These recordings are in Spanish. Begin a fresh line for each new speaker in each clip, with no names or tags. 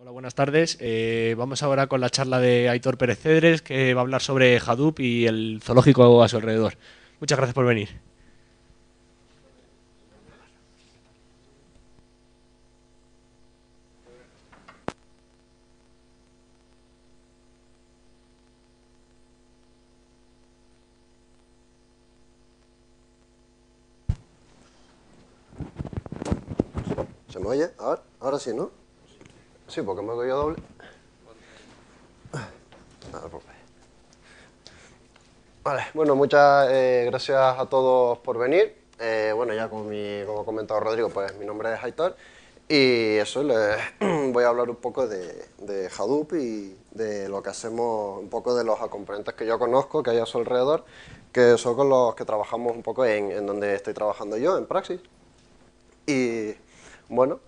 Hola, buenas tardes. Eh, vamos ahora con la charla de Aitor Pérez Cedres, que va a hablar sobre Hadoop y el zoológico a su alrededor. Muchas gracias por venir.
¿Se me oye? Ahora, ahora sí, ¿no? Sí, porque me he cogido doble. Vale, bueno, muchas eh, gracias a todos por venir. Eh, bueno, ya como, mi, ha comentado Rodrigo, pues mi nombre es Aitor y eso, les voy a hablar un poco de, Hadoop y de lo que hacemos, un poco de los componentes que yo conozco, que hay a su alrededor, que son con los que trabajamos un poco en, en donde estoy trabajando yo, en Praxis. Y bueno,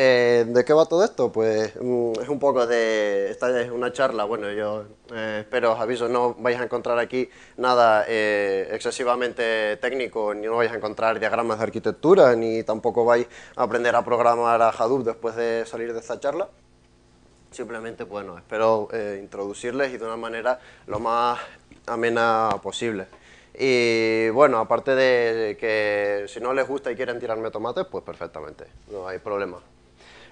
eh, ¿De qué va todo esto? Pues mm, es un poco de... Esta es una charla, bueno, yo eh, espero, os aviso, no vais a encontrar aquí nada eh, excesivamente técnico, ni no vais a encontrar diagramas de arquitectura, ni tampoco vais a aprender a programar a Hadoop después de salir de esta charla. Simplemente, bueno, espero introducirles y de una manera lo más amena posible. Y bueno, aparte de que si no les gusta y quieren tirarme tomates, pues perfectamente, no hay problema.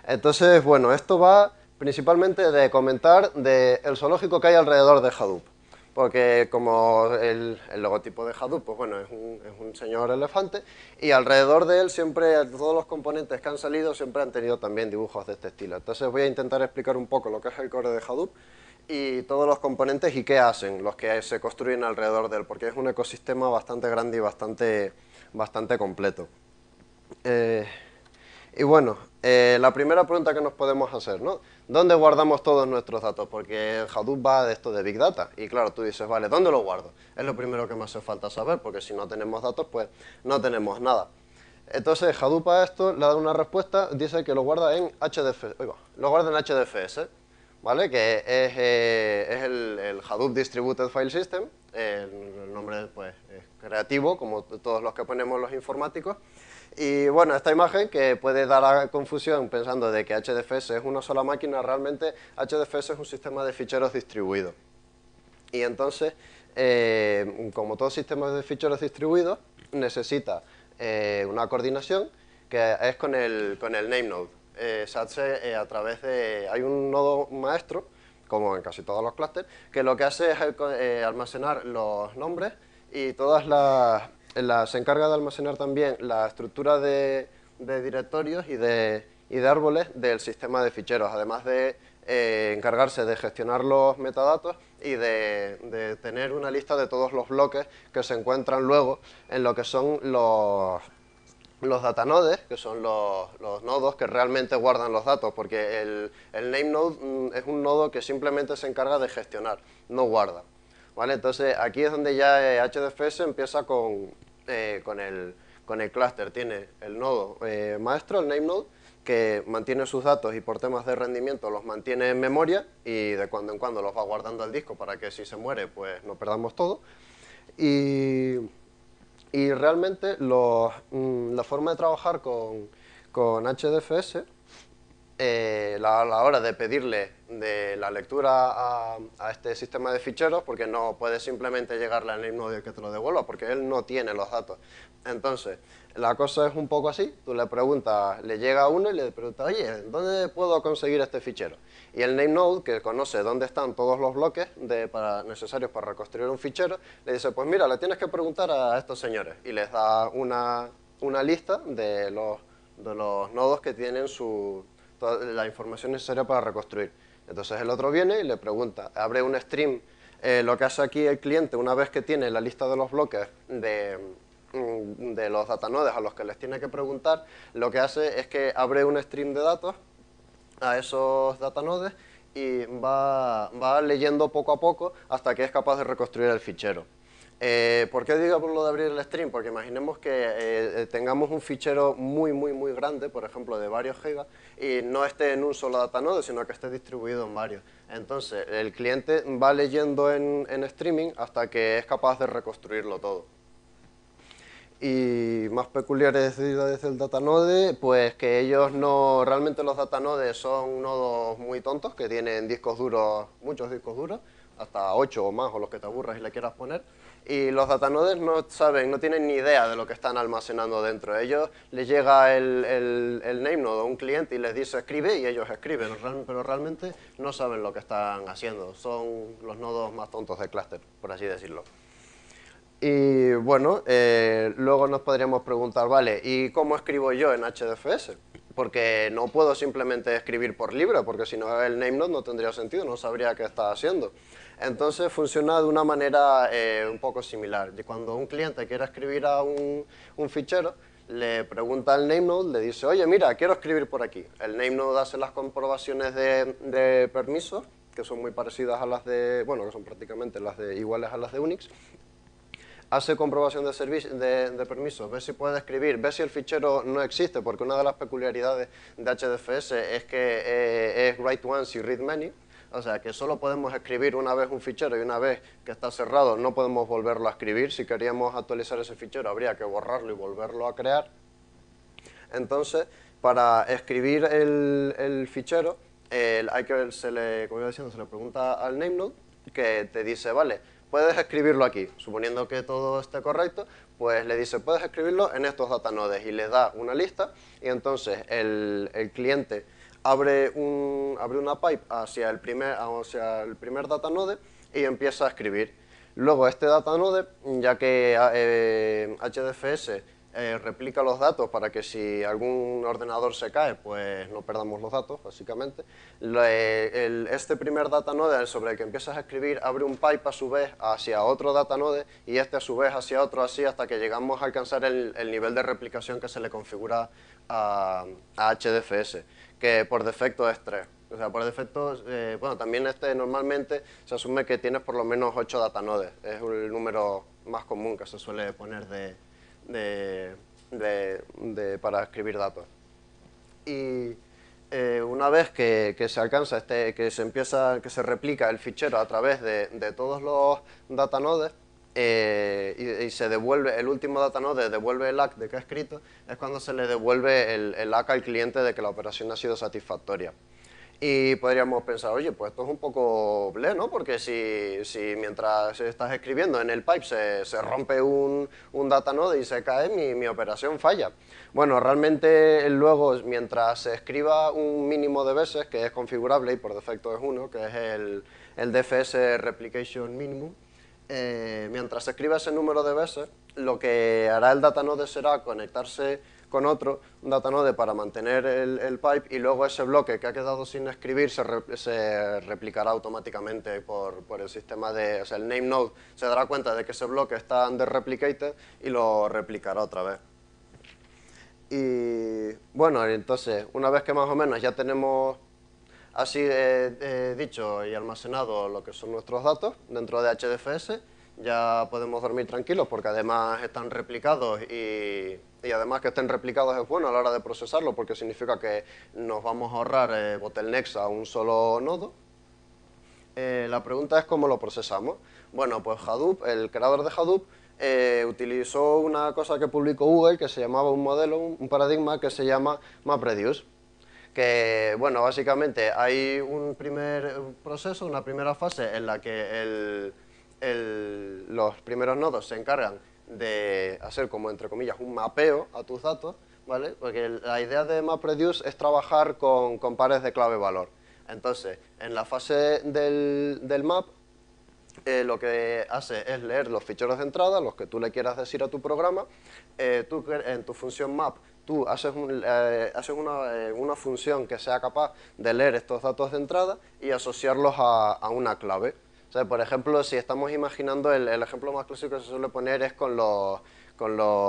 Entonces, bueno, esto va principalmente de comentar del el zoológico que hay alrededor de Hadoop. Porque como el, logotipo de Hadoop, pues bueno, es un, señor elefante y alrededor de él siempre, todos los componentes que han salido siempre han tenido también dibujos de este estilo. Entonces voy a intentar explicar un poco lo que es el core de Hadoop y todos los componentes y qué hacen, los que se construyen alrededor de él, porque es un ecosistema bastante grande y bastante, bastante completo. Eh, y bueno, eh, la primera pregunta que nos podemos hacer, ¿no? ¿Dónde guardamos todos nuestros datos? Porque Hadoop va de esto de Big Data. Y claro, tú dices, vale, ¿dónde lo guardo? Es lo primero que me hace falta saber, porque si no tenemos datos, pues no tenemos nada. Entonces, Hadoop a esto le da una respuesta, dice que lo guarda en HDFS, oiga, lo guarda en HDFS, ¿vale? Que es, eh, el, Hadoop Distributed File System, el nombre pues, es creativo, como todos los que ponemos los informáticos, y bueno, esta imagen que puede dar a confusión pensando de que HDFS es una sola máquina, realmente HDFS es un sistema de ficheros distribuido. Y entonces, eh, como todo sistema de ficheros distribuidos, necesita eh, una coordinación que es con el, con el name node. Eh, se hace a través de... hay un nodo maestro, como en casi todos los clústeres, que lo que hace es almacenar los nombres y todas las se encarga de almacenar también la estructura de, directorios y de, árboles del sistema de ficheros, además de eh, encargarse de gestionar los metadatos y de, tener una lista de todos los bloques que se encuentran luego en lo que son los, los datanodes, que son los, nodos que realmente guardan los datos, porque el, el name node mm, es un nodo que simplemente se encarga de gestionar, no guarda. ¿Vale? Entonces aquí es donde ya HDFS eh, empieza eh, con, el, con clúster. Tiene el nodo eh, maestro, el name node, que mantiene sus datos y por temas de rendimiento los mantiene en memoria y de cuando en cuando los va guardando al disco para que si se muere pues no perdamos todo. Y, realmente los, mm, la forma de trabajar con HDFS eh, la, hora de pedirle de la lectura a, este sistema de ficheros, porque no puede simplemente llegarle al nodo que te lo devuelva, porque él no tiene los datos. Entonces, la cosa es un poco así, tú le preguntas, le llega a uno y le pregunta, oye, ¿dónde puedo conseguir este fichero? Y el name node, que conoce dónde están todos los bloques de, para, necesarios para reconstruir un fichero, le dice, pues mira, le tienes que preguntar a estos señores. Y les da una, una lista de los, de los nodos que tienen su, la información necesaria para reconstruir. Entonces el otro viene y le pregunta, abre un stream. Eh, lo que hace aquí el cliente, una vez que tiene la lista de los bloques de, mm, de los datanodes a los que les tiene que preguntar, lo que hace es que abre un stream de datos a esos datanodes y va leyendo poco a poco hasta que es capaz de reconstruir el fichero. Eh, ¿Por qué digo lo de abrir el stream? Porque imaginemos que eh, eh, tengamos un fichero muy, muy, muy grande, por ejemplo, de varios gigas, y no esté en un solo datanode, sino que esté distribuido en varios. Entonces, el cliente va leyendo en, streaming hasta que es capaz de reconstruirlo todo. Y más peculiaridades del datanode, pues que ellos no, realmente los datanodes son nodos muy tontos, que tienen discos duros, muchos discos duros, hasta 8 o más, o los que te aburras y le quieras poner, y los datanodes no saben, no tienen ni idea de lo que están almacenando dentro. Ellos les llega el, el, el name node a un cliente y les dice escribe y ellos escriben, pero realmente no saben lo que están haciendo. Son los nodos más tontos de clúster, por así decirlo. Y bueno, eh, luego nos podríamos preguntar, vale, ¿y cómo escribo yo en HDFS? Porque no puedo simplemente escribir por libro, porque si no el name node no tendría sentido, no sabría qué está haciendo. Entonces funciona de una manera eh, un poco similar. Cuando un cliente quiere escribir a un, fichero, le pregunta al NameNode, le dice, oye, mira, quiero escribir por aquí. El NameNode hace las comprobaciones de, de permisos, que son muy parecidas a las de, bueno, que son prácticamente las iguales a las de Unix. Hace comprobación de, de, permisos, ve si puede escribir, ve si el fichero no existe, porque una de las peculiaridades de HDFS es que eh, es write once y read many, o sea, que solo podemos escribir una vez un fichero y una vez que está cerrado no podemos volverlo a escribir. Si queríamos actualizar ese fichero habría que borrarlo y volverlo a crear. Entonces, para escribir el, fichero, hay que, se le, como iba diciendo, se le pregunta al name que te dice, vale, puedes escribirlo aquí, suponiendo que todo esté correcto, pues le dice, puedes escribirlo en estos data nodes y le da una lista y entonces el cliente abre, un, una pipe hacia el, primer, hacia el primer data node y empieza a escribir. Luego este data node, ya que HDFS eh, eh, replica los datos para que si algún ordenador se cae, pues no perdamos los datos, básicamente. este primer data node sobre el que empiezas a escribir abre un pipe a su vez hacia otro data node y este a su vez hacia otro así hasta que llegamos a alcanzar el, nivel de replicación que se le configura a HDFS que por defecto es 3. O sea, por defecto, eh, bueno, también este normalmente se asume que tienes por lo menos 8 nodes, Es el número más común que se suele poner de, para escribir datos. Y eh, una vez que, se alcanza, este, que se empieza, que se replica el fichero a través de, de todos los data nodes, eh, y, se devuelve, el último data node devuelve el ACK de que ha escrito, es cuando se le devuelve el, el ACK al cliente de que la operación ha sido satisfactoria. Y podríamos pensar, oye, pues esto es un poco ble, ¿no? Porque si, mientras estás escribiendo en el pipe se, rompe un, un data node y se cae, mi, mi, operación falla. Bueno, realmente luego, mientras se escriba un mínimo de veces, que es configurable y por defecto es uno, que es el, el DFS Replication mínimo eh, mientras escribe ese número de veces, lo que hará el datanode será conectarse con otro, data datanode para mantener el, pipe y luego ese bloque que ha quedado sin escribir se, replicará automáticamente por, el sistema de, o sea, el name node se dará cuenta de que ese bloque está under replicated y lo replicará otra vez. Y bueno, entonces, una vez que más o menos ya tenemos Así eh, eh, dicho y almacenado lo que son nuestros datos dentro de HDFS, ya podemos dormir tranquilos porque además están replicados y, además que estén replicados es bueno a la hora de procesarlo porque significa que nos vamos a ahorrar eh, bottlenecks a un solo nodo. Eh, la pregunta es cómo lo procesamos. Bueno, pues Hadoop, el creador de Hadoop, utilizó una cosa que publicó Google que se llamaba un modelo, un, paradigma que se llama MapReduce que, bueno, básicamente hay un primer proceso, una primera fase en la que los primeros nodos se encargan de hacer como, entre comillas, un mapeo a tus datos, ¿vale? Porque la idea de MapReduce es trabajar con, pares de clave-valor. Entonces, en la fase del, map, eh, lo que hace es leer los ficheros de entrada, los que tú le quieras decir a tu programa, eh, tú en tu función map tú haces, eh, eh, una, función que sea capaz de leer estos datos de entrada y asociarlos a una clave por ejemplo, si estamos imaginando, el, ejemplo más clásico que se suele poner es con los,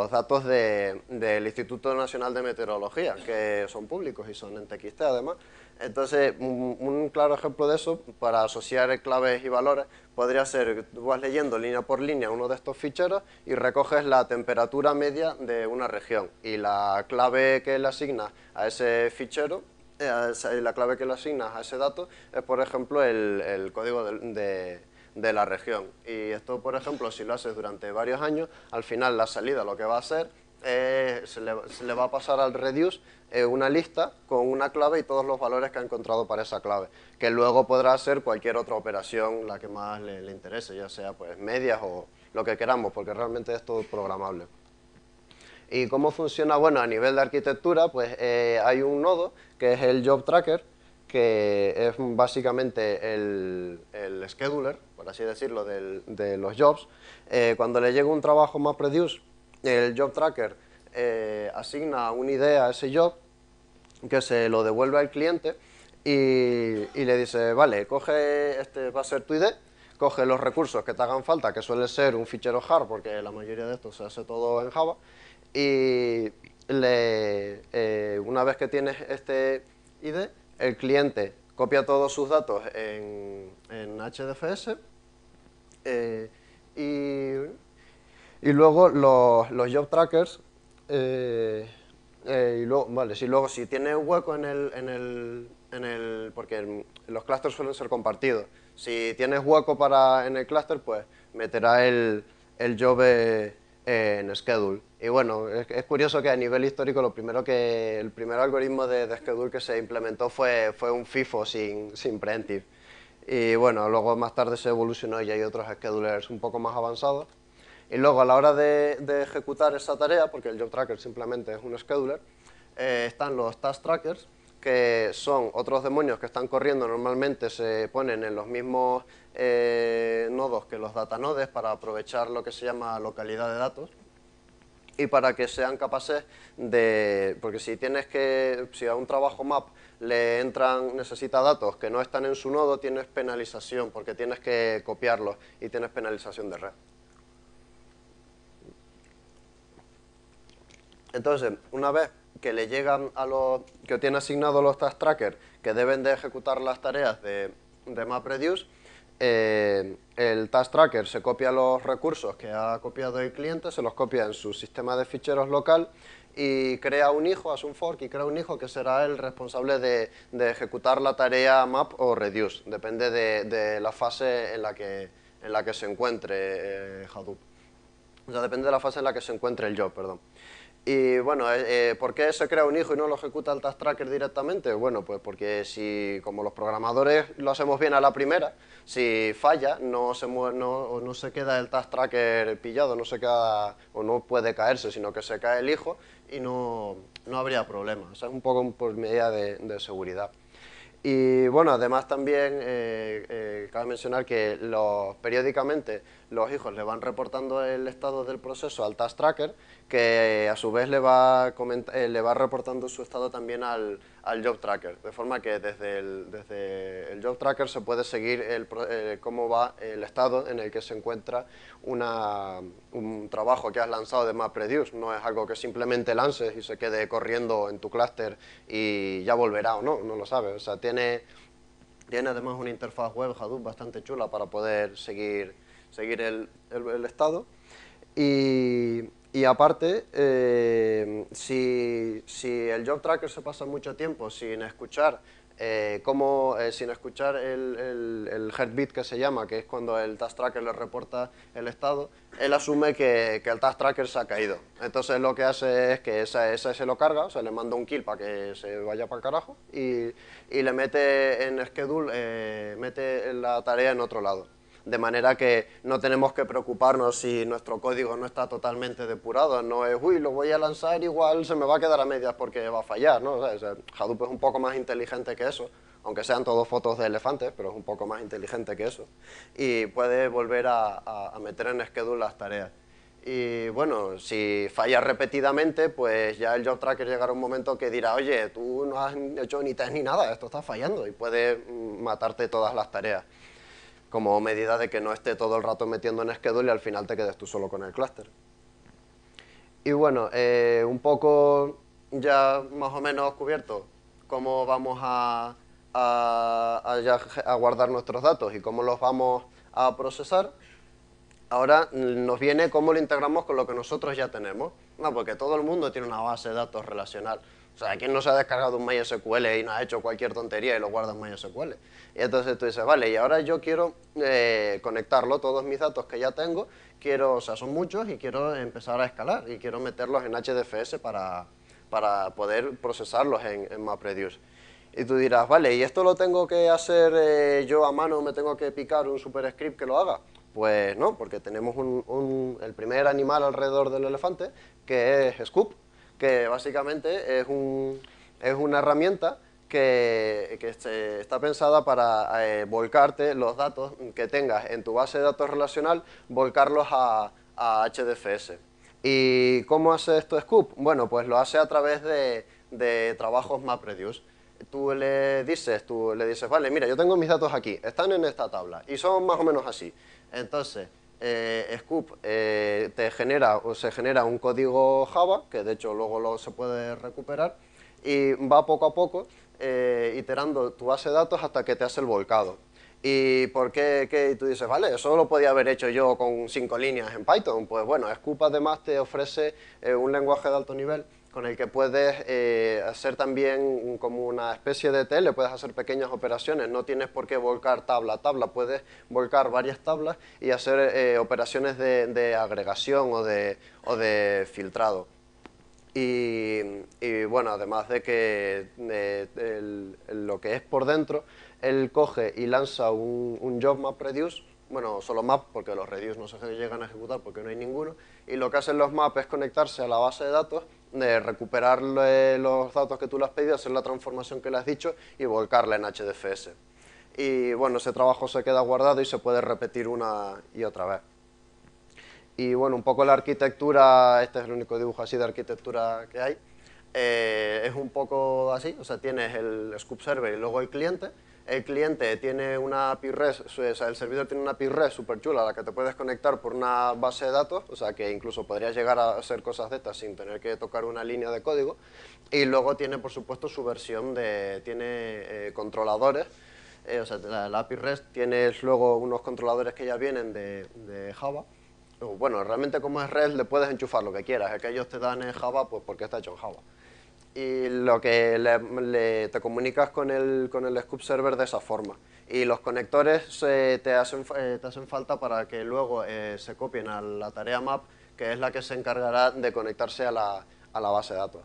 datos del Instituto Nacional de Meteorología, que son públicos y son en TXT además. Entonces, un, claro ejemplo de eso, para asociar claves y valores, podría ser, tú vas leyendo línea por línea uno de estos ficheros y recoges la temperatura media de una región y la clave que le asignas a ese fichero eh, la clave que le asignas a ese dato es, por ejemplo, el, código de, la región. Y esto, por ejemplo, si lo haces durante varios años, al final la salida lo que va a hacer eh, se, le, se, le, va a pasar al reduce eh, una lista con una clave y todos los valores que ha encontrado para esa clave, que luego podrá hacer cualquier otra operación, la que más le, interese, ya sea pues medias o lo que queramos, porque realmente es todo programable. ¿Y cómo funciona? Bueno, a nivel de arquitectura, pues eh, hay un nodo que es el Job Tracker, que es básicamente el, scheduler, por así decirlo, del, de los jobs. Eh, cuando le llega un trabajo más produce, el Job Tracker eh, asigna una idea a ese job que se lo devuelve al cliente y, y le dice, vale, coge, este va a ser tu idea, coge los recursos que te hagan falta, que suele ser un fichero hard, porque la mayoría de esto se hace todo en Java, y le, eh, una vez que tienes este ID, el cliente copia todos sus datos en, en HDFS eh, y, luego los, job trackers, eh, y luego, vale, si luego si tiene hueco en el, en el, en el porque los clusters suelen ser compartidos, si tienes hueco para en el cluster, pues meterá el, el job eh, en Schedule. Y bueno, es, curioso que a nivel histórico lo primero que, el primer algoritmo de, Schedule que se implementó fue, un FIFO sin, sin preemptive. Y bueno, luego más tarde se evolucionó y hay otros schedulers un poco más avanzados. Y luego a la hora de, ejecutar esa tarea, porque el job tracker simplemente es un scheduler, eh, están los task trackers, que son otros demonios que están corriendo, normalmente se ponen en los mismos eh, nodos que los datanodes para aprovechar lo que se llama localidad de datos y para que sean capaces de, porque si tienes que, si a un trabajo map le entran, necesita datos que no están en su nodo, tienes penalización porque tienes que copiarlos y tienes penalización de red. Entonces, una vez que le llegan a los que tiene asignados los task trackers que deben de ejecutar las tareas de, de MapReduce, eh, el task tracker se copia los recursos que ha copiado el cliente, se los copia en su sistema de ficheros local y crea un hijo, hace un fork y crea un hijo que será el responsable de, de ejecutar la tarea map o reduce, depende de, de, la fase en la que, en la que se encuentre eh, Hadoop. O depende de la fase en la que se encuentre el job, perdón. Y bueno, eh, eh, ¿por qué se crea un hijo y no lo ejecuta el task tracker directamente? Bueno, pues porque si, como los programadores lo hacemos bien a la primera, si falla, no se, no, no se queda el task tracker pillado, no se queda, o no puede caerse, sino que se cae el hijo y no, no habría problema. es un poco por medida de, seguridad. Y bueno, además también eh, cabe mencionar que los, periódicamente los hijos le van reportando el estado del proceso al task tracker que eh, a su vez le va, eh, le va reportando su estado también al, al Job Tracker, de forma que desde el, desde el Job Tracker se puede seguir el, eh, cómo va el estado en el que se encuentra una, un trabajo que has lanzado de MapReduce, no es algo que simplemente lances y se quede corriendo en tu clúster y ya volverá o no, no lo sabes, o sea, tiene, tiene además una interfaz web Hadoop bastante chula para poder seguir, seguir el, el, el estado y y aparte, eh, si, si, el job tracker se pasa mucho tiempo sin escuchar, eh, como, eh, sin escuchar el, el, heartbeat que se llama, que es cuando el task tracker le reporta el estado, él asume que, que el task tracker se ha caído. Entonces lo que hace es que esa, se lo carga, o sea, le manda un kill para que se vaya para el carajo y, y le mete en schedule, mete la tarea en otro lado de manera que no tenemos que preocuparnos si nuestro código no está totalmente depurado, no es, uy, lo voy a lanzar, igual se me va a quedar a medias porque va a fallar, ¿no? Hadoop es un poco más inteligente que eso, aunque sean todos fotos de elefantes, pero es un poco más inteligente que eso, y puede volver a, meter en schedule las tareas. Y bueno, si falla repetidamente, pues ya el job tracker llegará un momento que dirá, oye, tú no has hecho ni test ni nada, esto está fallando y puede mm, matarte todas las tareas como medida de que no esté todo el rato metiendo en schedule y al final te quedes tú solo con el clúster. Y bueno, eh, un poco ya más o menos cubierto cómo vamos a, guardar nuestros datos y cómo los vamos a procesar. Ahora nos viene cómo lo integramos con lo que nosotros ya tenemos. No, porque todo el mundo tiene una base de datos relacional. O sea, ¿quién no se ha descargado un MySQL y no ha hecho cualquier tontería y lo guarda en MySQL? Y entonces tú dices, vale, y ahora yo quiero eh, conectarlo, todos mis datos que ya tengo, quiero, o sea, son muchos y quiero empezar a escalar y quiero meterlos en HDFS para, para poder procesarlos en, MapReduce. Y tú dirás, vale, ¿y esto lo tengo que hacer eh, yo a mano? ¿Me tengo que picar un super script que lo haga? Pues no, porque tenemos el primer animal alrededor del elefante, que es Scoop, que básicamente es, un, es una herramienta que, está pensada para eh, volcarte los datos que tengas en tu base de datos relacional, volcarlos a, HDFS. ¿Y cómo hace esto Scoop? Bueno, pues lo hace a través de, de trabajos MapReduce tú le dices, tú le dices, vale, mira, yo tengo mis datos aquí, están en esta tabla y son más o menos así. Entonces, eh, Scoop eh, te genera o se genera un código Java, que de hecho luego lo, se puede recuperar, y va poco a poco eh, iterando tu base de datos hasta que te hace el volcado. ¿Y por qué, tú dices, vale, eso lo podía haber hecho yo con cinco líneas en Python? Pues bueno, Scoop además te ofrece un lenguaje de alto nivel con el que puedes eh, hacer también como una especie de tele, puedes hacer pequeñas operaciones, no tienes por qué volcar tabla a tabla, puedes volcar varias tablas y hacer eh, operaciones de, agregación o de, filtrado. Y, bueno, además de que eh, lo que es por dentro, él coge y lanza un, un job map reduce, bueno, solo map, porque los reduce no se llegan a ejecutar porque no hay ninguno, y lo que hacen los maps es conectarse a la base de datos de recuperar los datos que tú le has pedido, hacer la transformación que le has dicho y volcarla en HDFS. Y bueno, ese trabajo se queda guardado y se puede repetir una y otra vez. Y bueno, un poco la arquitectura, este es el único dibujo así de arquitectura que hay, eh, es un poco así, o sea, tienes el scoop server y luego el cliente, el cliente tiene una API REST, o sea, el servidor tiene una API REST súper chula a la que te puedes conectar por una base de datos, o sea, que incluso podrías llegar a hacer cosas de estas sin tener que tocar una línea de código. Y luego tiene, por supuesto, su versión de, tiene eh, controladores, eh, o sea, la, API REST tiene luego unos controladores que ya vienen de, Java, bueno, realmente como es REST le puedes enchufar lo que quieras, es que ellos te dan en Java pues porque está hecho en Java y lo que te comunicas con el, con el Scoop Server de esa forma. Y los conectores eh, te, hacen, eh, te hacen falta para que luego eh, se copien a la tarea map, que es la que se encargará de conectarse a la, a la base de datos.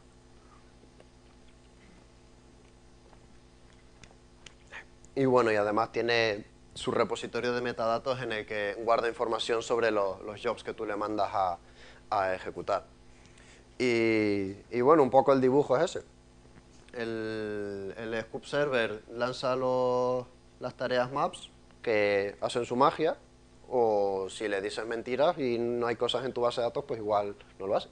Y bueno, y además tiene su repositorio de metadatos en el que guarda información sobre los, los jobs que tú le mandas a, a ejecutar. Y, bueno, un poco el dibujo es ese. El, Scoop Server lanza los, las tareas maps que hacen su magia, o si le dices mentiras y no hay cosas en tu base de datos, pues igual no lo hace.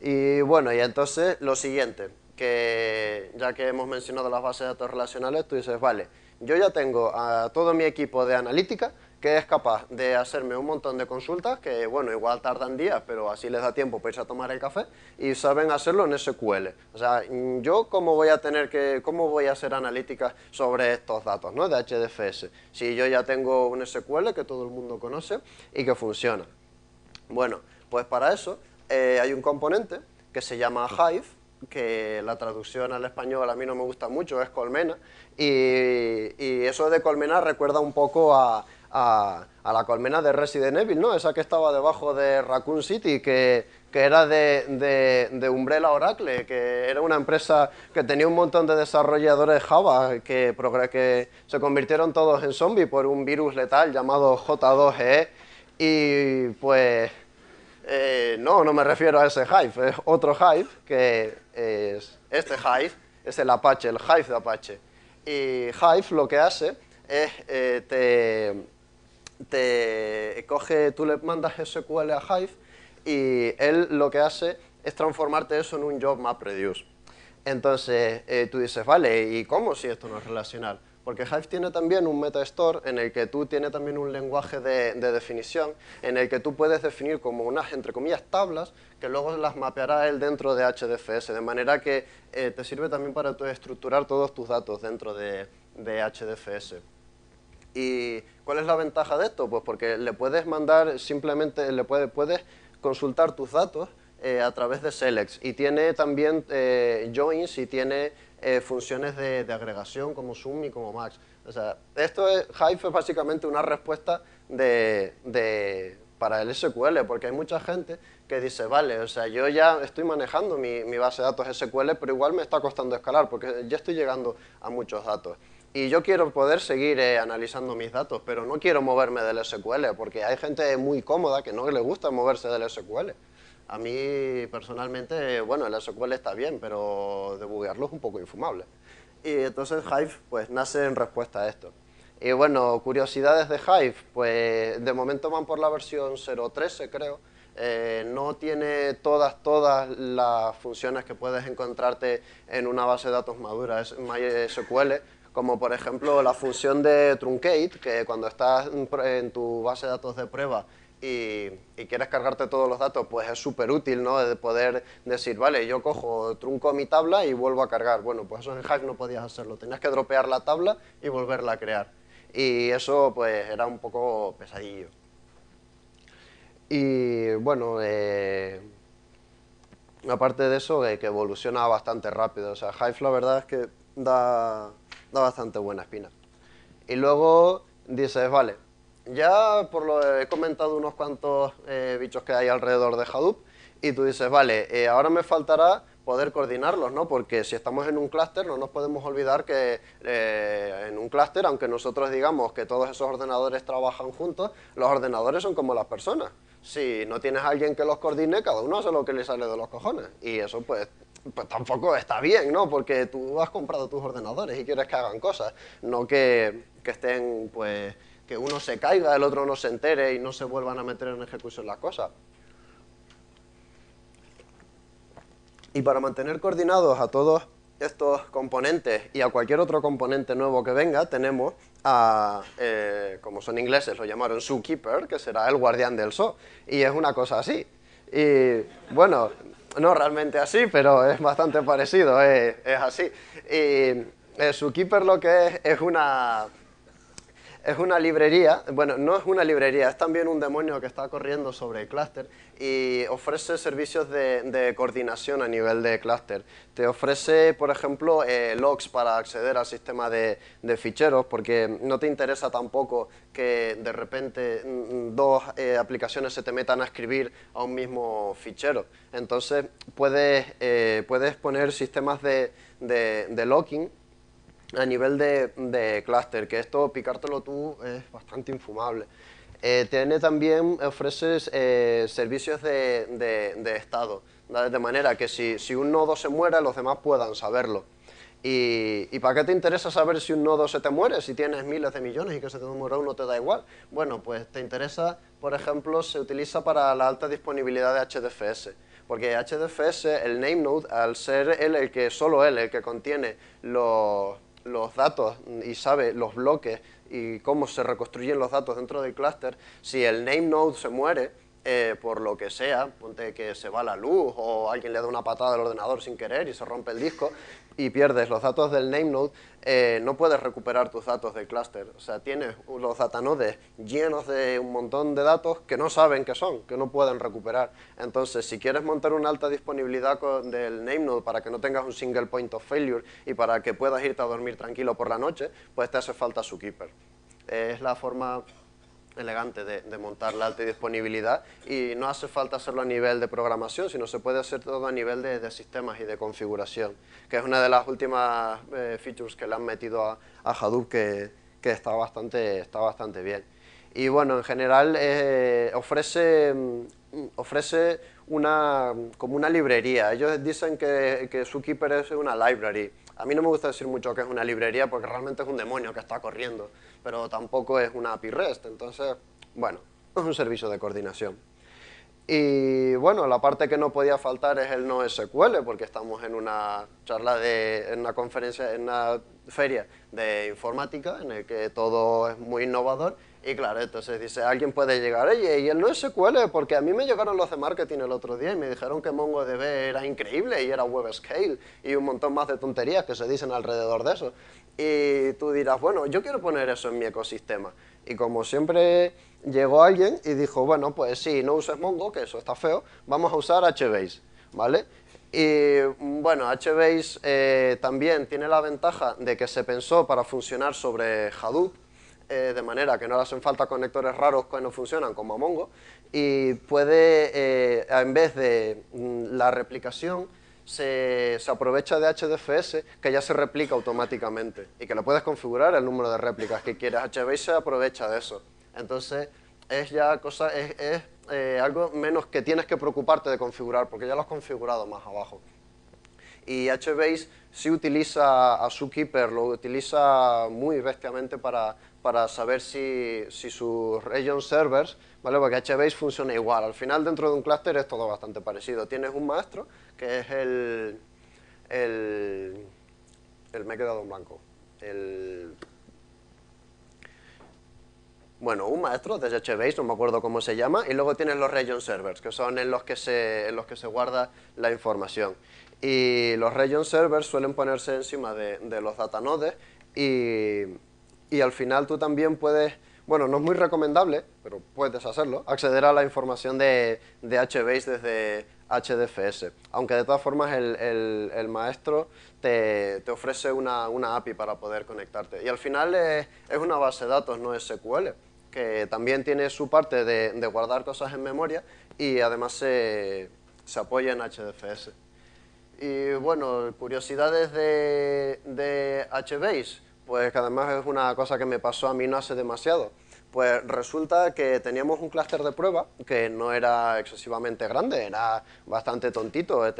Y bueno, y entonces lo siguiente, que ya que hemos mencionado las bases de datos relacionales, tú dices, vale, yo ya tengo a todo mi equipo de analítica que es capaz de hacerme un montón de consultas que, bueno, igual tardan días, pero así les da tiempo para a tomar el café y saben hacerlo en SQL. O sea, mm, yo cómo voy a tener que, cómo voy a hacer analíticas sobre estos datos, ¿no? De HDFS, si yo ya tengo un SQL que todo el mundo conoce y que funciona. Bueno, pues para eso eh, hay un componente que se llama Hive, que la traducción al español a mí no me gusta mucho, es colmena, y eso de colmena recuerda un poco a a, la colmena de Resident Evil, ¿no? Esa que estaba debajo de Raccoon City, que, era de, de, Umbrella Oracle, que era una empresa que tenía un montón de desarrolladores Java que, que se convirtieron todos en zombies por un virus letal llamado J2E. Y pues... Eh, no, no me refiero a ese Hive, es otro Hive que es este Hive, es el Apache, el Hive de Apache. Y Hive lo que hace es eh, te te coge, tú le mandas SQL a Hive y él lo que hace es transformarte eso en un job map Entonces eh, tú dices, vale, ¿y cómo si esto no es relacional? Porque Hive tiene también un metastore en el que tú tienes también un lenguaje de, definición, en el que tú puedes definir como unas, entre comillas, tablas, que luego las mapeará él dentro de HDFS, de manera que eh, te sirve también para estructurar todos tus datos dentro de HDFS. ¿Y cuál es la ventaja de esto? Pues porque le puedes mandar simplemente, le puedes consultar tus datos eh, a través de Selex y tiene también eh, joins y tiene eh, funciones de, agregación como Zoom y como Max. O sea, esto es, Hive es básicamente una respuesta de, para el SQL, porque hay mucha gente que dice, vale, o sea, yo ya estoy manejando mi base de datos SQL, pero igual me está costando escalar, porque ya estoy llegando a muchos datos y yo quiero poder seguir eh, analizando mis datos, pero no quiero moverme del SQL, porque hay gente muy cómoda que no le gusta moverse del SQL. A mí, personalmente, bueno, el SQL está bien, pero debuguearlo es un poco infumable. Y entonces Hive pues, nace en respuesta a esto. Y bueno, curiosidades de Hive, pues de momento van por la versión 0.13, creo. Eh, no tiene todas, todas las funciones que puedes encontrarte en una base de datos madura, es MySQL, como por ejemplo la función de truncate, que cuando estás en tu base de datos de prueba y, quieres cargarte todos los datos, pues es súper útil, ¿no? De poder decir, vale, yo cojo, trunco mi tabla y vuelvo a cargar. Bueno, pues eso en Hack no podías hacerlo, tenías que dropear la tabla y volverla a crear. Y eso pues era un poco pesadillo. Y bueno, eh, aparte de eso, eh, que evoluciona bastante rápido. O sea, Hive la verdad es que da da bastante buena espina. Y luego dices, vale, ya por lo he comentado unos cuantos eh, bichos que hay alrededor de Hadoop, y tú dices, vale, eh, ahora me faltará poder coordinarlos, ¿no? Porque si estamos en un clúster no nos podemos olvidar que eh, en un clúster, aunque nosotros digamos que todos esos ordenadores trabajan juntos, los ordenadores son como las personas. Si no tienes a alguien que los coordine, cada uno hace lo que le sale de los cojones. Y eso pues pues tampoco está bien, ¿no? Porque tú has comprado tus ordenadores y quieres que hagan cosas, no que, estén, pues, que uno se caiga, el otro no se entere y no se vuelvan a meter en ejecución las cosas. Y para mantener coordinados a todos estos componentes y a cualquier otro componente nuevo que venga, tenemos a, eh, como son ingleses, lo llamaron zookeeper, que será el guardián del zoo, y es una cosa así. Y bueno, no realmente así, pero es bastante parecido, es, así. Y eh, su keeper lo que es es una es una librería, bueno, no es una librería, es también un demonio que está corriendo sobre el clúster y ofrece servicios de, coordinación a nivel de clúster. Te ofrece, por ejemplo, eh, logs para acceder al sistema de, ficheros, porque no te interesa tampoco que de repente mm, dos eh, aplicaciones se te metan a escribir a un mismo fichero. Entonces, puedes, eh, puedes poner sistemas de, de locking a nivel de, de clúster, que esto picártelo tú es bastante infumable. Eh, tiene también ofreces eh, servicios de, estado, de manera que si, un nodo se muere, los demás puedan saberlo. Y, ¿Y para qué te interesa saber si un nodo se te muere? Si tienes miles de millones y que se te muera uno te da igual. Bueno, pues te interesa, por ejemplo, se utiliza para la alta disponibilidad de HDFS porque HDFS, el name node, al ser él el que solo él, el que contiene los, los datos y sabe los bloques y cómo se reconstruyen los datos dentro del cluster si el name node se muere, eh, por lo que sea, ponte que se va la luz o alguien le da una patada al ordenador sin querer y se rompe el disco y pierdes los datos del name eh, no puedes recuperar tus datos del cluster O sea, tienes los datanodes llenos de un montón de datos que no saben qué son, que no pueden recuperar. Entonces, si quieres montar una alta disponibilidad del name para que no tengas un single point of failure y para que puedas irte a dormir tranquilo por la noche, pues te hace falta su keeper. es la forma elegante de, montar la alta disponibilidad y no hace falta hacerlo a nivel de programación, sino se puede hacer todo a nivel de, sistemas y de configuración, que es una de las últimas eh, features que le han metido a, Hadoop que, está, bastante, bien. Y bueno, en general eh, mm, ofrece, una, como una librería. Ellos dicen que, que Zookeeper es una library. A mí no me gusta decir mucho que es una librería porque realmente es un demonio que está corriendo pero tampoco es una API REST, entonces, bueno, es un servicio de coordinación. Y bueno, la parte que no podía faltar es el NoSQL, porque estamos en una charla de, en una conferencia, en una feria de informática, en el que todo es muy innovador, y claro, entonces dice, alguien puede llegar, y el NoSQL, porque a mí me llegaron los de marketing el otro día y me dijeron que MongoDB era increíble y era web scale y un montón más de tonterías que se dicen alrededor de eso y tú dirás, bueno, yo quiero poner eso en mi ecosistema. Y como siempre llegó alguien y dijo, bueno, pues sí, no uses Mongo, que eso está feo, vamos a usar HBase, ¿vale? Y bueno, HBase eh, también tiene la ventaja de que se pensó para funcionar sobre Hadoop, eh, de manera que no le hacen falta conectores raros que no funcionan como Mongo, y puede, eh, en vez de mm, la replicación, se, aprovecha de HDFS que ya se replica automáticamente y que lo puedes configurar el número de réplicas que quieras. HBase se aprovecha de eso. Entonces, es ya cosa, es, eh, algo menos que tienes que preocuparte de configurar porque ya lo has configurado más abajo. Y HBase sí utiliza a Zookeeper, lo utiliza muy bestiamente para, saber si, si sus region servers ¿vale? Porque HBase funciona igual. Al final dentro de un clúster es todo bastante parecido. Tienes un maestro que es el... el, el me he quedado en blanco. El, bueno, un maestro de HBase, no me acuerdo cómo se llama, y luego tienes los region servers, que son en los que se, los que se guarda la información. Y los region servers suelen ponerse encima de, los data nodes y al final tú también puedes bueno, no es muy recomendable, pero puedes hacerlo, acceder a la información de, HBase desde HDFS. Aunque de todas formas el, maestro te, ofrece una, API para poder conectarte. Y al final es, una base de datos, no SQL, que también tiene su parte de, guardar cosas en memoria y además se, apoya en HDFS. Y bueno, curiosidades de, de HBase pues que además es una cosa que me pasó a mí no hace demasiado. Pues resulta que teníamos un clúster de prueba que no era excesivamente grande, era bastante tontito, eh,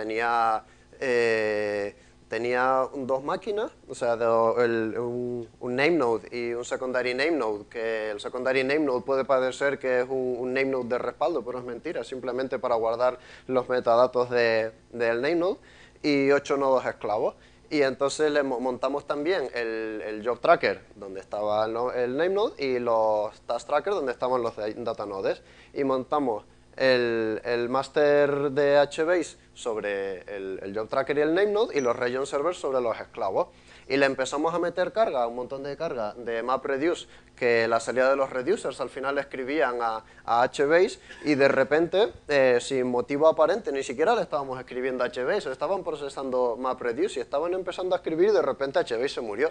eh, tenía, dos máquinas, o sea, un, name node y un secondary name node, que el secondary name node puede parecer que es un, un name node de respaldo, pero es mentira, simplemente para guardar los metadatos del name node y ocho nodos esclavos. Y entonces le montamos también el, job tracker, donde estaba el, name node, y los task tracker, donde estaban los data nodes. Y montamos el, master máster de HBase sobre el, job tracker y el name node y los region servers sobre los esclavos. Y le empezamos a meter carga, un montón de carga de MapReduce, que la salida de los reducers al final escribían a, a HBase y de repente, eh, sin motivo aparente, ni siquiera le estábamos escribiendo a HBase, estaban procesando MapReduce y estaban empezando a escribir y de repente HBase se murió.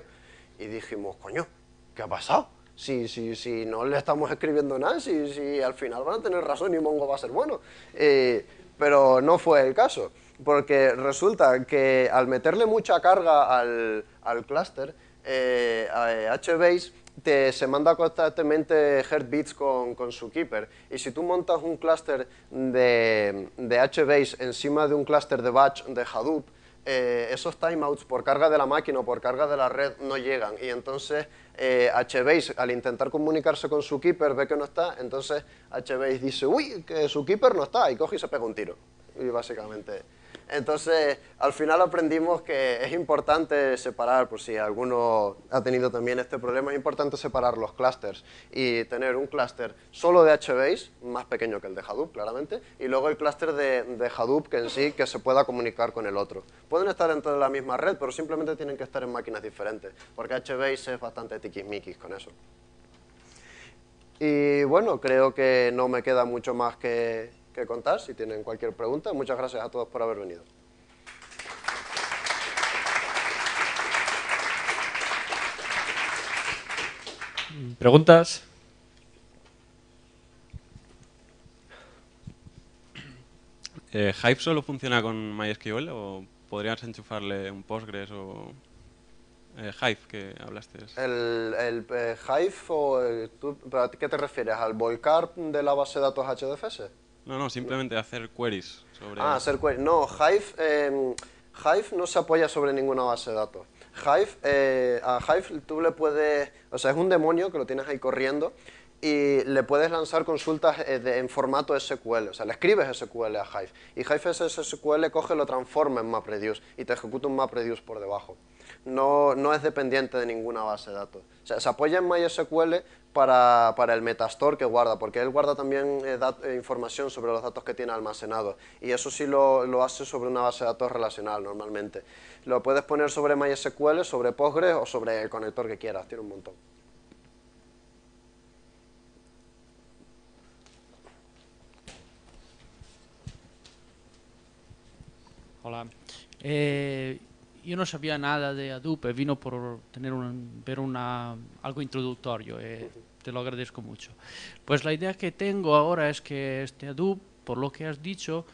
Y dijimos, coño, ¿qué ha pasado? si, no le estamos escribiendo nada, si, al final van a tener razón y Mongo va a ser bueno. Eh, pero no fue el caso, porque resulta que al meterle mucha carga al, al HBase eh, eh, te, se manda constantemente heartbeats con, con su keeper. Y si tú montas un cluster de, de HBase encima de un cluster de batch de Hadoop, eh, esos timeouts por carga de la máquina o por carga de la red no llegan y entonces HBase eh, al intentar comunicarse con su keeper ve que no está, entonces HBase dice, uy, que su keeper no está y coge y se pega un tiro. Y básicamente... Entonces, al final aprendimos que es importante separar, por si alguno ha tenido también este problema, es importante separar los clusters y tener un cluster solo de HBase, más pequeño que el de Hadoop, claramente, y luego el clúster de, Hadoop que en sí que se pueda comunicar con el otro. Pueden estar dentro de la misma red, pero simplemente tienen que estar en máquinas diferentes, porque HBase es bastante tiquismiquis con eso. Y bueno, creo que no me queda mucho más que, que contar si tienen cualquier pregunta. Muchas gracias a todos por haber venido.
¿Preguntas?
Eh, ¿Hype solo funciona con MySQL o podrías enchufarle un Postgres o eh, Hive que hablaste? El, el eh, Hive, o, eh, ¿a qué te refieres? ¿Al volcar de la base de datos HDFS? No, no, simplemente hacer queries sobre... Ah, hacer queries. No, Hive, em, no se apoya sobre ninguna base de datos. Hive, eh, a Hive tú le puedes... O sea, es un demonio que lo tienes ahí corriendo y le puedes lanzar consultas eh, en formato SQL, o sea, le escribes SQL a Hive y Hive ese SQL coge lo transforma en MapReduce y te ejecuta un MapReduce por debajo. No, no es dependiente de ninguna base de datos. O sea, se apoya en MySQL, para, para, el Metastore que guarda, porque él guarda también eh, eh, información sobre los datos que tiene almacenados y eso sí lo, hace sobre una base de datos relacional normalmente. Lo puedes poner sobre MySQL, sobre Postgres o sobre el conector que quieras, tiene un montón. Hola.
Eh, yo no sabía nada de Hadoop, eh, vino por tener un, ver una, algo introductorio, eh, te lo agradezco mucho. Pues la idea que tengo ahora es que este Hadoop, por lo que has dicho,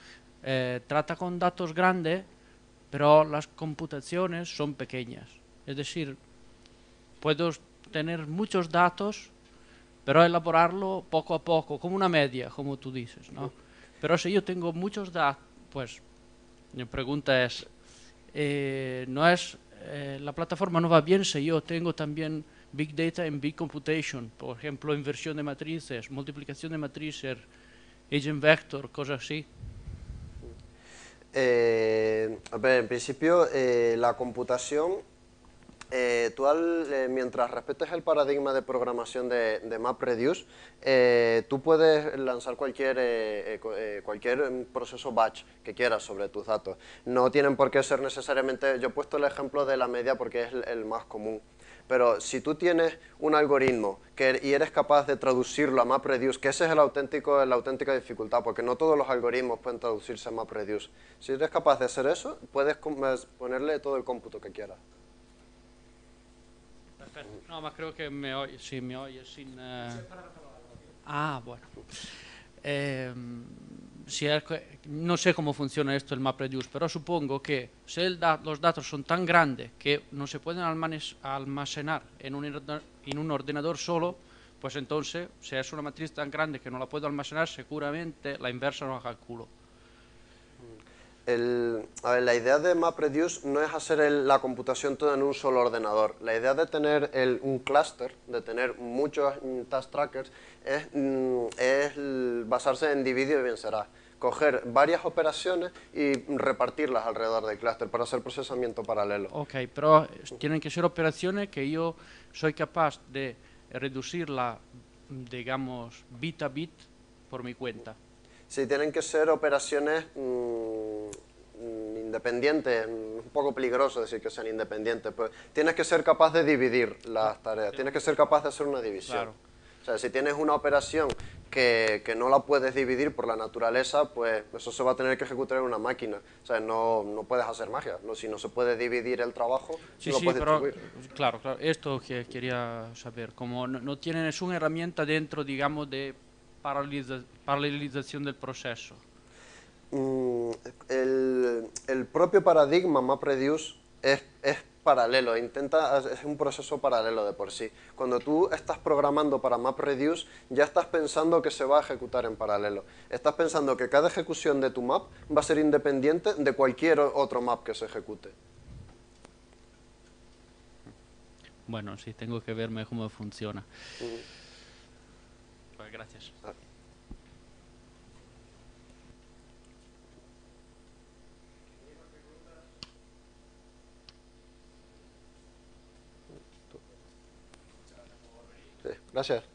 eh, trata con datos grandes, pero las computaciones son pequeñas. Es decir, puedo tener muchos datos, pero elaborarlo poco a poco, como una media, como tú dices. ¿no? Pero si yo tengo muchos datos, pues mi pregunta es, eh, no es, eh, la plataforma no va bien si yo tengo también Big Data en Big Computation, por ejemplo, inversión de matrices, multiplicación de matrices, Agent Vector,
cosas así. Eh, a ver, en principio, la computación eh, eh, mientras respetes el paradigma de programación de, MapReduce, eh, tú puedes lanzar cualquier, cualquier em, proceso batch que quieras sobre tus datos. No tienen por qué ser necesariamente, yo he puesto el ejemplo de la media porque es el, más común. Pero si tú tienes un algoritmo que, y eres capaz de traducirlo a MapReduce, que ese es el auténtico, la auténtica dificultad, porque no todos los algoritmos pueden traducirse a MapReduce. Si eres capaz de hacer eso, puedes ponerle todo el cómputo que quieras
no, más creo que me oye, sí, me oye sin... Eh. Ah, bueno. Em, no sé cómo funciona esto el MapReduce, pero supongo que si los datos son tan grandes que no se pueden almacenar en un, un ordenador solo, pues entonces, si es una matriz tan grande que no la puedo almacenar, seguramente la inversa no la calculo
a ver, la idea de MapReduce no es hacer la computación toda en un solo ordenador. La idea de tener el, un cluster, de tener muchos mm, task trackers, mm, es, basarse en dividir y bien será. Coger varias operaciones y repartirlas alrededor del cluster para hacer procesamiento paralelo.
Ok, pero eh, tienen que ser operaciones que yo soy capaz de reducirla, mm, digamos, bit a bit por mi cuenta
si tienen que ser operaciones independientes, mm, independientes, un poco peligroso decir que sean independientes, pero pues tienes que ser capaz de dividir las tareas, tienes que ser capaz de hacer una división. O sea, si tienes una operación que, no la puedes dividir por la naturaleza, pues eso se va a tener que ejecutar en una máquina. O sea, no, puedes hacer magia. si no se puede dividir el trabajo, sí, no puedes
Claro, claro, esto que quería saber. Como no, tienes una herramienta dentro, digamos, de paralelización del proceso?
Mm, el, propio paradigma MapReduce es, paralelo, intenta, es un proceso paralelo de por sí. Cuando tú estás programando para MapReduce, ya estás pensando que se va a ejecutar en paralelo. Estás pensando que cada ejecución de tu map va a ser independiente de cualquier otro map que se ejecute.
Bueno, sí, tengo que verme cómo funciona
gracias. gracias.